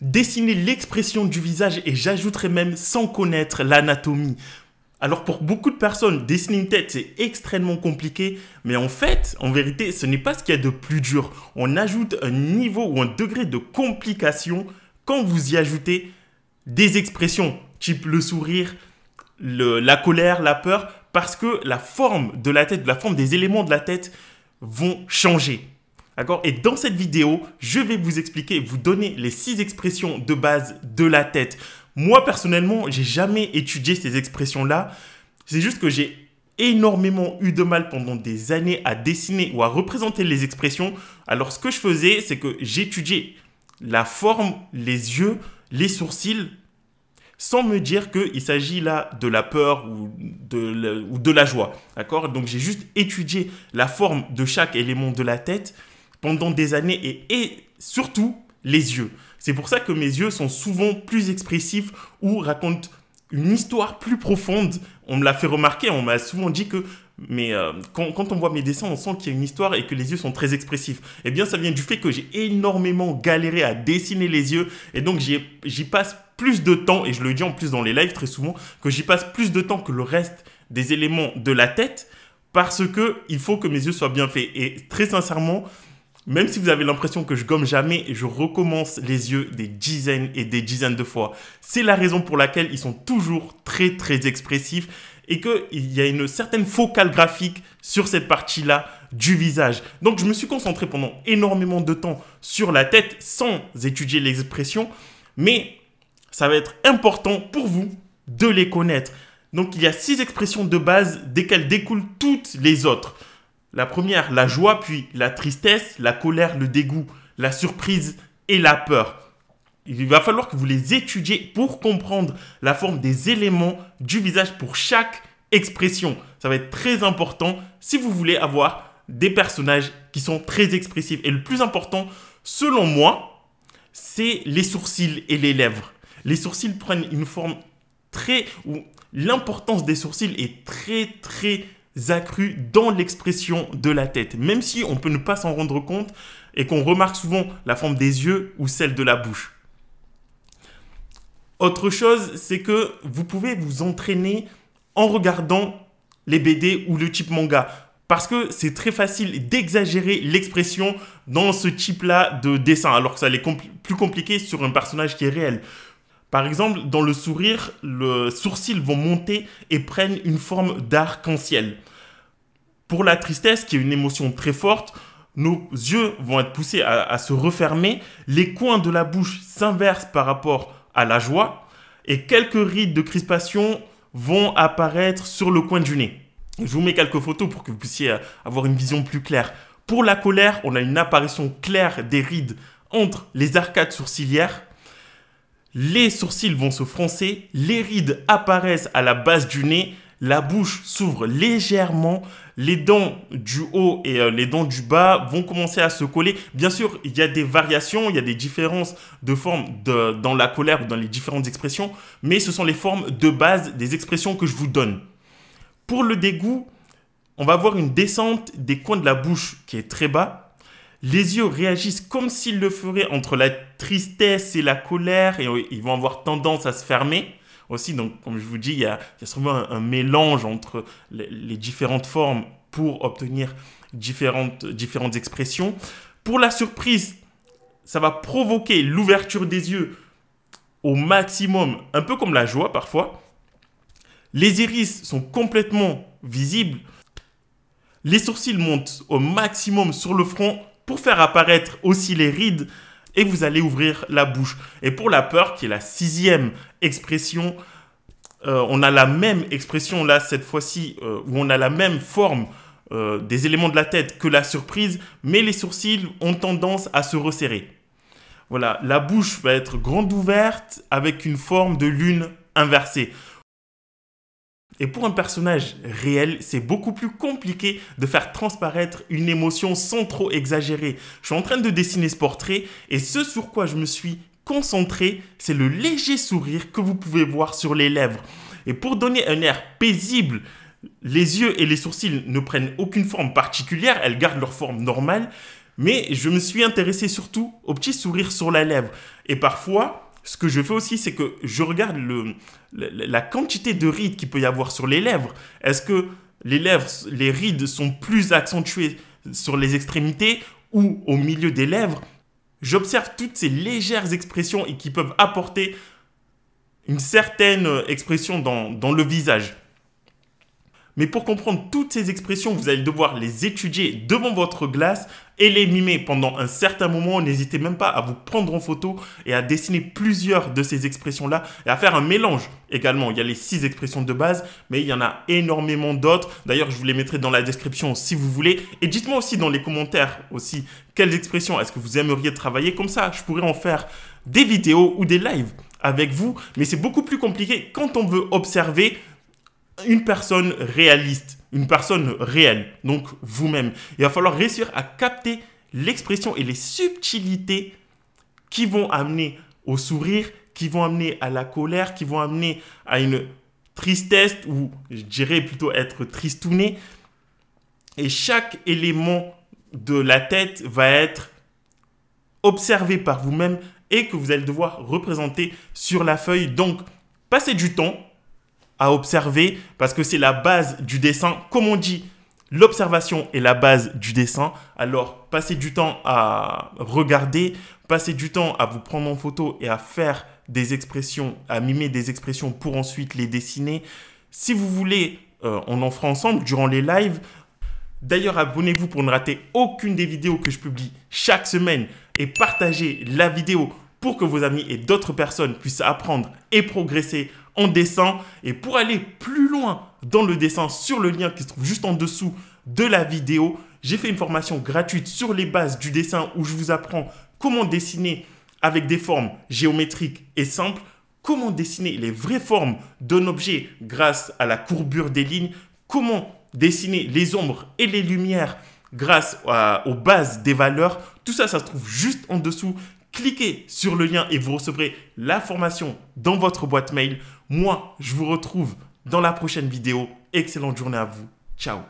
dessiner l'expression du visage et j'ajouterai même sans connaître l'anatomie. Alors pour beaucoup de personnes, dessiner une tête, c'est extrêmement compliqué, mais en fait, en vérité, ce n'est pas ce qu'il y a de plus dur. On ajoute un niveau ou un degré de complication quand vous y ajoutez des expressions, type le sourire, la colère, la peur, parce que la forme de la tête, la forme des éléments de la tête vont changer. D'accord Et dans cette vidéo, je vais vous expliquer, vous donner les six expressions de base de la tête. Moi, personnellement, j'ai jamais étudié ces expressions-là. C'est juste que j'ai énormément eu de mal pendant des années à dessiner ou à représenter les expressions. Alors, ce que je faisais, c'est que j'étudiais la forme, les yeux, les sourcils, sans me dire qu'il s'agit là de la peur ou de la, ou de la joie. D'accord Donc j'ai juste étudié la forme de chaque élément de la tête pendant des années et, surtout les yeux. C'est pour ça que mes yeux sont souvent plus expressifs ou racontent une histoire plus profonde. On me l'a fait remarquer, on m'a souvent dit que mais euh, quand, quand, on voit mes dessins, on sent qu'il y a une histoire et que les yeux sont très expressifs. Eh bien, ça vient du fait que j'ai énormément galéré à dessiner les yeux et donc j'y passe plus de temps, et je le dis en plus dans les lives très souvent, que j'y passe plus de temps que le reste des éléments de la tête parce que il faut que mes yeux soient bien faits. Et très sincèrement, même si vous avez l'impression que je gomme jamais, je recommence les yeux des dizaines et des dizaines de fois. C'est la raison pour laquelle ils sont toujours très très expressifs et qu'il y a une certaine focale graphique sur cette partie-là du visage. Donc je me suis concentré pendant énormément de temps sur la tête sans étudier l'expression, mais ça va être important pour vous de les connaître. Donc il y a six expressions de base desquelles découlent toutes les autres. La première, la joie, puis la tristesse, la colère, le dégoût, la surprise et la peur. Il va falloir que vous les étudiez pour comprendre la forme des éléments du visage pour chaque expression. Ça va être très important si vous voulez avoir des personnages qui sont très expressifs. Et le plus important, selon moi, c'est les sourcils et les lèvres. Les sourcils prennent une forme très... l'importance des sourcils est très très accrues dans l'expression de la tête, même si on peut ne pas s'en rendre compte et qu'on remarque souvent la forme des yeux ou celle de la bouche. Autre chose, c'est que vous pouvez vous entraîner en regardant les BD ou le type manga. Parce que c'est très facile d'exagérer l'expression dans ce type-là de dessin, alors que ça l'est plus compliqué sur un personnage qui est réel. Par exemple, dans le sourire, le sourcil vont monter et prennent une forme d'arc-en-ciel. Pour la tristesse, qui est une émotion très forte, nos yeux vont être poussés à, à se refermer, les coins de la bouche s'inversent par rapport à la joie, et quelques rides de crispation vont apparaître sur le coin du nez. Je vous mets quelques photos pour que vous puissiez avoir une vision plus claire. Pour la colère, on a une apparition claire des rides entre les arcades sourcilières les sourcils vont se froncer, les rides apparaissent à la base du nez, la bouche s'ouvre légèrement, les dents du haut et euh, les dents du bas vont commencer à se coller. Bien sûr, il y a des variations, il y a des différences de forme dans la colère ou dans les différentes expressions, mais ce sont les formes de base des expressions que je vous donne. Pour le dégoût, on va voir une descente des coins de la bouche qui est très bas, les yeux réagissent comme s'ils le feraient entre la tristesse et la colère, et ils vont avoir tendance à se fermer aussi. Donc, comme je vous dis, il y a, il souvent un, mélange entre les, différentes formes pour obtenir différentes, différentes expressions. Pour la surprise, ça va provoquer l'ouverture des yeux au maximum, un peu comme la joie parfois. Les iris sont complètement visibles. Les sourcils montent au maximum sur le front pour faire apparaître aussi les rides et vous allez ouvrir la bouche. Et pour la peur, qui est la sixième expression, euh, on a la même expression là, cette fois-ci, euh, où on a la même forme euh, des éléments de la tête que la surprise, mais les sourcils ont tendance à se resserrer. Voilà, la bouche va être grande ouverte avec une forme de lune inversée. Et pour un personnage réel, c'est beaucoup plus compliqué de faire transparaître une émotion sans trop exagérer. Je suis en train de dessiner ce portrait et ce sur quoi je me suis concentré, c'est le léger sourire que vous pouvez voir sur les lèvres. Et pour donner un air paisible, les yeux et les sourcils ne prennent aucune forme particulière, elles gardent leur forme normale, mais je me suis intéressé surtout au petit sourire sur la lèvre. Et parfois, ce que je fais aussi, c'est que je regarde la, quantité de rides qu'il peut y avoir sur les lèvres. Est-ce que les rides sont plus accentuées sur les extrémités ou au milieu des lèvres J'observe toutes ces légères expressions et qui peuvent apporter une certaine euh, expression dans le visage. Mais pour comprendre toutes ces expressions, vous allez devoir les étudier devant votre glace et les mimer pendant un certain moment. N'hésitez même pas à vous prendre en photo et à dessiner plusieurs de ces expressions-là et à faire un mélange également. Il y a les six expressions de base, mais il y en a énormément d'autres. D'ailleurs, je vous les mettrai dans la description si vous voulez. Et dites-moi aussi dans les commentaires aussi quelles expressions est-ce que vous aimeriez travailler. Comme ça, je pourrais en faire des vidéos ou des lives avec vous. Mais c'est beaucoup plus compliqué quand on veut observer une personne réaliste, une personne réelle, donc vous-même. Il va falloir réussir à capter l'expression et les subtilités qui vont amener au sourire, qui vont amener à la colère, qui vont amener à une tristesse, ou je dirais plutôt être tristouné. Et chaque élément de la tête va être observé par vous-même et que vous allez devoir représenter sur la feuille. Donc, passez du temps à observer parce que c'est la base du dessin. Comme on dit, l'observation est la base du dessin. Alors, passez du temps à regarder, passez du temps à vous prendre en photo et à faire des expressions, à mimer des expressions pour ensuite les dessiner. Si vous voulez, euh, on en fera ensemble durant les lives. D'ailleurs, abonnez-vous pour ne rater aucune des vidéos que je publie chaque semaine et partagez la vidéo pour que vos amis et d'autres personnes puissent apprendre et progresser on Et pour aller plus loin dans le dessin, sur le lien qui se trouve juste en dessous de la vidéo, j'ai fait une formation gratuite sur les bases du dessin où je vous apprends comment dessiner avec des formes géométriques et simples, comment dessiner les vraies formes d'un objet grâce à la courbure des lignes, comment dessiner les ombres et les lumières grâce aux bases des valeurs. Tout ça, ça se trouve juste en dessous. Cliquez sur le lien et vous recevrez la formation dans votre boîte mail. Moi, je vous retrouve dans la prochaine vidéo. Excellente journée à vous. Ciao